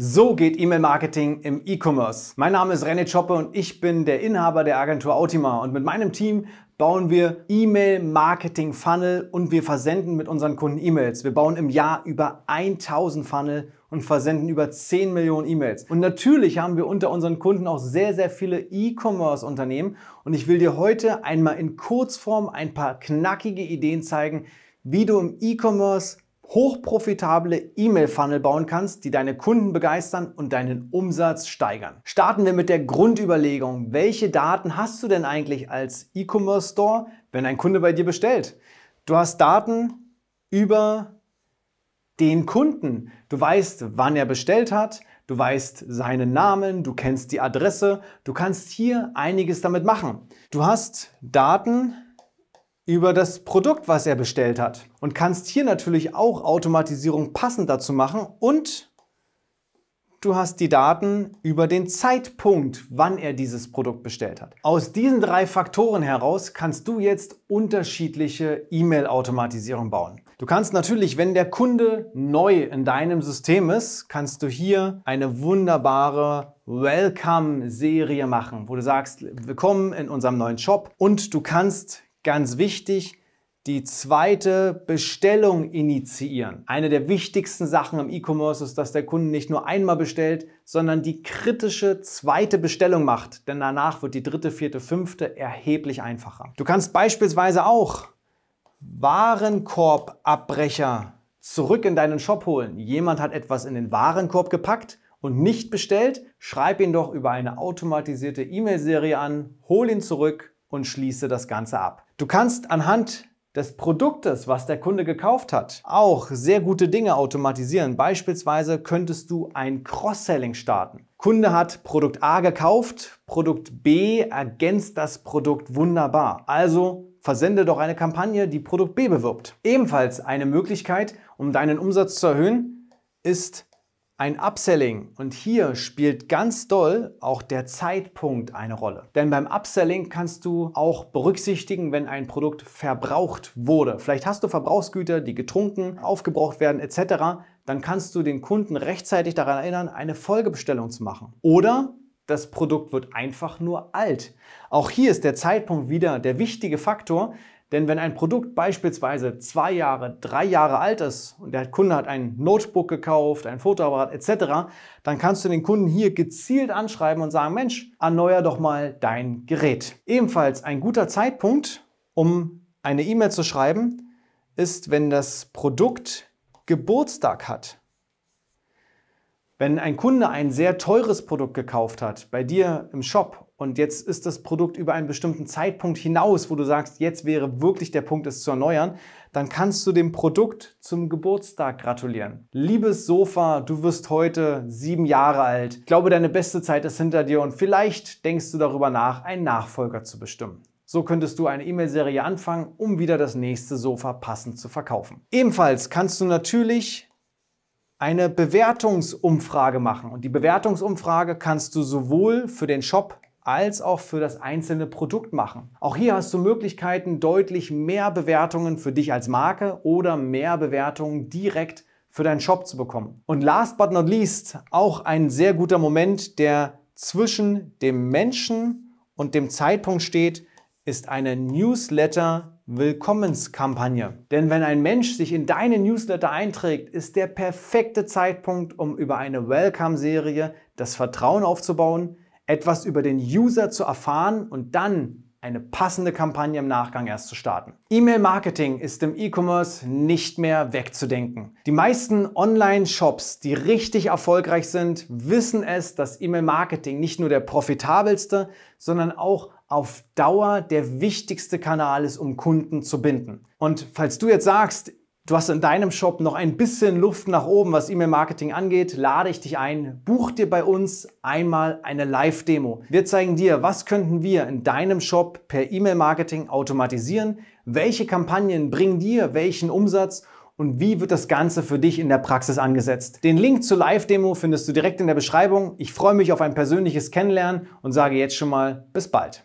So geht E-Mail-Marketing im E-Commerce. Mein Name ist René Choppe und ich bin der Inhaber der Agentur Autima und mit meinem Team bauen wir E-Mail-Marketing-Funnel und wir versenden mit unseren Kunden E-Mails. Wir bauen im Jahr über 1000 Funnel und versenden über 10 Millionen E-Mails. Und natürlich haben wir unter unseren Kunden auch sehr, sehr viele E-Commerce-Unternehmen und ich will dir heute einmal in Kurzform ein paar knackige Ideen zeigen, wie du im E-Commerce hochprofitable E-Mail-Funnel bauen kannst, die deine Kunden begeistern und deinen Umsatz steigern. Starten wir mit der Grundüberlegung, welche Daten hast du denn eigentlich als E-Commerce Store, wenn ein Kunde bei dir bestellt? Du hast Daten über den Kunden. Du weißt, wann er bestellt hat, du weißt seinen Namen, du kennst die Adresse, du kannst hier einiges damit machen. Du hast Daten über das Produkt, was er bestellt hat. Und kannst hier natürlich auch Automatisierung passend dazu machen und du hast die Daten über den Zeitpunkt, wann er dieses Produkt bestellt hat. Aus diesen drei Faktoren heraus kannst du jetzt unterschiedliche E-Mail-Automatisierung bauen. Du kannst natürlich, wenn der Kunde neu in deinem System ist, kannst du hier eine wunderbare Welcome-Serie machen, wo du sagst, willkommen in unserem neuen Shop und du kannst ganz wichtig, die zweite Bestellung initiieren. Eine der wichtigsten Sachen im E-Commerce ist, dass der Kunde nicht nur einmal bestellt, sondern die kritische zweite Bestellung macht, denn danach wird die dritte, vierte, fünfte erheblich einfacher. Du kannst beispielsweise auch Warenkorbabbrecher zurück in deinen Shop holen. Jemand hat etwas in den Warenkorb gepackt und nicht bestellt, schreib ihn doch über eine automatisierte E-Mail-Serie an, hol ihn zurück und schließe das Ganze ab. Du kannst anhand des Produktes, was der Kunde gekauft hat, auch sehr gute Dinge automatisieren. Beispielsweise könntest du ein Cross-Selling starten. Kunde hat Produkt A gekauft, Produkt B ergänzt das Produkt wunderbar. Also versende doch eine Kampagne, die Produkt B bewirbt. Ebenfalls eine Möglichkeit, um deinen Umsatz zu erhöhen, ist ein Upselling. Und hier spielt ganz doll auch der Zeitpunkt eine Rolle. Denn beim Upselling kannst du auch berücksichtigen, wenn ein Produkt verbraucht wurde. Vielleicht hast du Verbrauchsgüter, die getrunken, aufgebraucht werden etc. Dann kannst du den Kunden rechtzeitig daran erinnern, eine Folgebestellung zu machen. Oder das Produkt wird einfach nur alt. Auch hier ist der Zeitpunkt wieder der wichtige Faktor, denn wenn ein Produkt beispielsweise zwei Jahre, drei Jahre alt ist und der Kunde hat ein Notebook gekauft, ein Fotoapparat etc., dann kannst du den Kunden hier gezielt anschreiben und sagen, Mensch, erneuer doch mal dein Gerät. Ebenfalls ein guter Zeitpunkt, um eine E-Mail zu schreiben, ist, wenn das Produkt Geburtstag hat. Wenn ein Kunde ein sehr teures Produkt gekauft hat bei dir im Shop und jetzt ist das Produkt über einen bestimmten Zeitpunkt hinaus, wo du sagst, jetzt wäre wirklich der Punkt, es zu erneuern, dann kannst du dem Produkt zum Geburtstag gratulieren. Liebes Sofa, du wirst heute sieben Jahre alt. Ich glaube, deine beste Zeit ist hinter dir und vielleicht denkst du darüber nach, einen Nachfolger zu bestimmen. So könntest du eine E-Mail-Serie anfangen, um wieder das nächste Sofa passend zu verkaufen. Ebenfalls kannst du natürlich eine Bewertungsumfrage machen. Und die Bewertungsumfrage kannst du sowohl für den Shop als auch für das einzelne Produkt machen. Auch hier hast du Möglichkeiten, deutlich mehr Bewertungen für dich als Marke oder mehr Bewertungen direkt für deinen Shop zu bekommen. Und last but not least, auch ein sehr guter Moment, der zwischen dem Menschen und dem Zeitpunkt steht, ist eine Newsletter-Willkommenskampagne. Denn wenn ein Mensch sich in deine Newsletter einträgt, ist der perfekte Zeitpunkt, um über eine Welcome-Serie das Vertrauen aufzubauen, etwas über den User zu erfahren und dann eine passende Kampagne im Nachgang erst zu starten. E-Mail-Marketing ist im E-Commerce nicht mehr wegzudenken. Die meisten Online-Shops, die richtig erfolgreich sind, wissen es, dass E-Mail-Marketing nicht nur der profitabelste, sondern auch auf Dauer der wichtigste Kanal ist, um Kunden zu binden. Und falls du jetzt sagst, Du hast in deinem Shop noch ein bisschen Luft nach oben, was E-Mail-Marketing angeht, lade ich dich ein, buch dir bei uns einmal eine Live-Demo. Wir zeigen dir, was könnten wir in deinem Shop per E-Mail-Marketing automatisieren, welche Kampagnen bringen dir welchen Umsatz und wie wird das Ganze für dich in der Praxis angesetzt. Den Link zur Live-Demo findest du direkt in der Beschreibung. Ich freue mich auf ein persönliches Kennenlernen und sage jetzt schon mal bis bald.